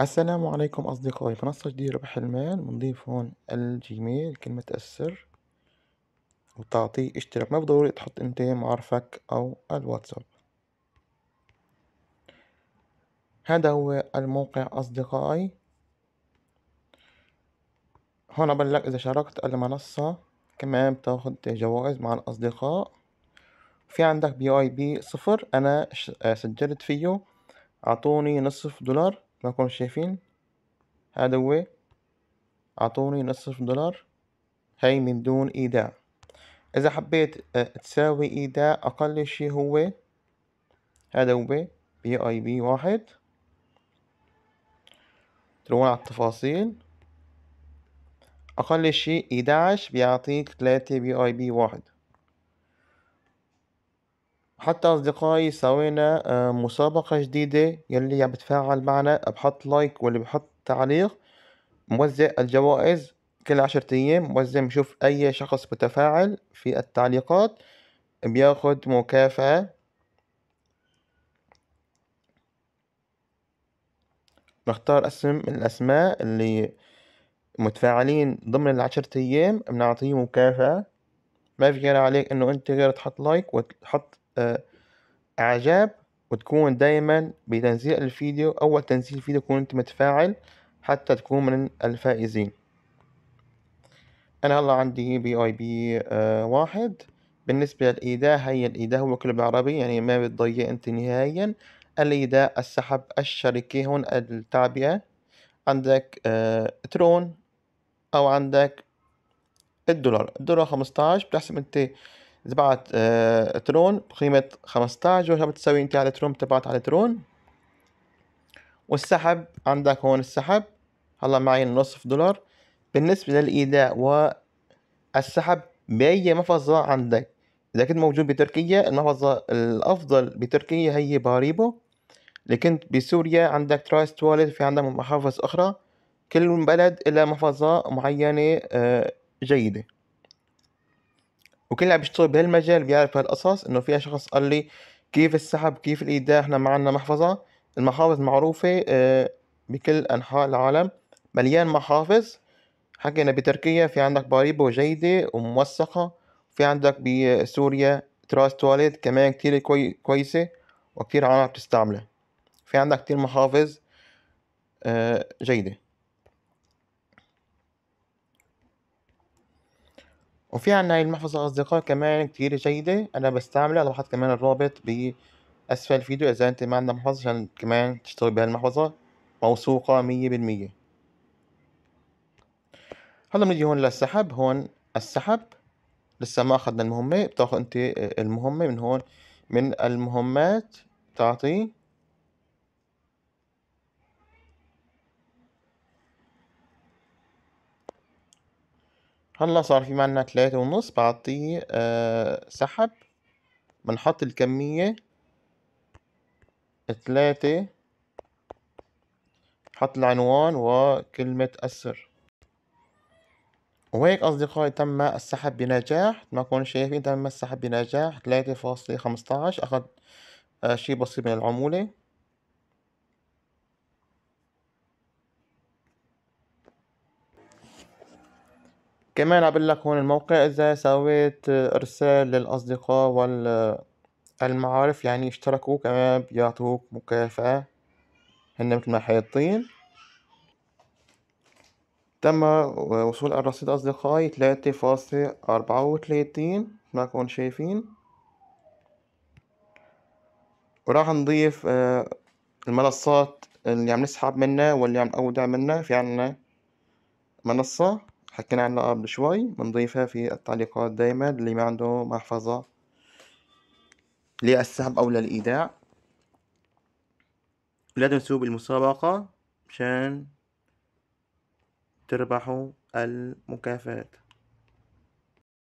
السلام عليكم أصدقائي في منصة جديد ربح المال بنضيف هون الجيميل كلمة السر وتعطيه اشتراك ما بضروري تحط انت معرفك أو الواتساب هذا هو الموقع أصدقائي هون بلك إذا شاركت المنصة كمان بتاخد جوائز مع الأصدقاء في عندك بي اي بي صفر أنا آه، سجلت فيه أعطوني نصف دولار راكم شايفين هذا هو عطوني نصف دولار هاي من دون ايداع اذا حبيت آه، تساوي ايداع اقل شي هو هذا هو بي اي بي واحد تروحون على التفاصيل اقل شي ايداعش بيعطيك تلاتة بي اي بي واحد حتى أصدقائي سوينا آه، مسابقة جديدة يلي عم بتفاعل معنا بحط لايك واللي بحط تعليق موزع الجوائز كل عشرة أيام موزع بشوف أي شخص متفاعل في التعليقات بياخد مكافأة نختار اسم من الأسماء اللي متفاعلين ضمن العشرة أيام بنعطيه مكافأة ما في غير عليك إنه أنت غير تحط لايك وتحط آه، اعجاب وتكون دايما بتنزيل الفيديو اول تنزيل فيديو تكون انت متفاعل حتى تكون من الفائزين انا هلا عندي بي اي بي واحد بالنسبة للإيداع هي الإيداع هو كله بالعربي يعني ما بتضيع أنت نهائيا الإيداع السحب الشركة هون التعبئة عندك آه ترون أو عندك الدولار الدولار خمستاش بتحسب أنت تبعت آه، ترون بقيمة 15 وهي بتساوي انت على ترون تبعت على ترون والسحب عندك هون السحب هلا معي نصف دولار بالنسبة للإيداع والسحب بأي محفظة عندك إذا كنت موجود بتركيا المحفظة الأفضل بتركيا هي باريبو إذا كنت بسوريا عندك ترايست والد في عندك محافظ أخرى كل بلد إلى محفظة معينة آه، جيدة وكل اللي عم يشتغل بهالمجال بيعرف هالقصص انه فيها شخص قال لي كيف السحب كيف الايداع احنا ما عندنا محفظة المحافظ معروفة آه، بكل انحاء العالم مليان محافظ حكينا بتركيا في عندك باريبو جيدة وموثقة في عندك بسوريا تراس تواليت كمان كتير كوي كويسة وكتير عالم بتستعملها في عندك كتير محافظ آه، جيدة وفي عنا هاي المحفظة أصدقاء كمان كتير جيدة أنا بستعملها أنا بحط كمان الرابط بأسفل الفيديو إذا أنت ما عندك محفظة عشان كمان تشتغل المحفظة موثوقة مية بالمية هلا بنيجي هون للسحب هون السحب لسه ما أخدنا المهمة بتاخد أنت المهمة من هون من المهمات تعطيه هلا صار في معنا تلاتة ونص بعطيه آه سحب بنحط الكمية تلاتة حط العنوان وكلمة أسر وهيك أصدقائي تم السحب بنجاح ما كون شايفين تم السحب بنجاح تلاتة فاصلة خمسطعش أخذ آه شي بسيط من العمولة كمان عبل لك هون الموقع إذا سويت إرسال للأصدقاء والمعارف يعني اشتركوا كمان بيعطوك مكافأة هن مثل ما حاطين تم وصول الرصيد أصدقائي تلاتة فاصلة أربعة وتلاتين ما كون شايفين وراح نضيف آه، المنصات اللي عم نسحب منها واللي عم نودع منها في عنا منصة حكينا عنها قبل شوي بنضيفها في التعليقات دايما اللي ما عنده محفظة للسحب أو للإيداع لا تنسوا بالمسابقة مشان تربحوا المكافآت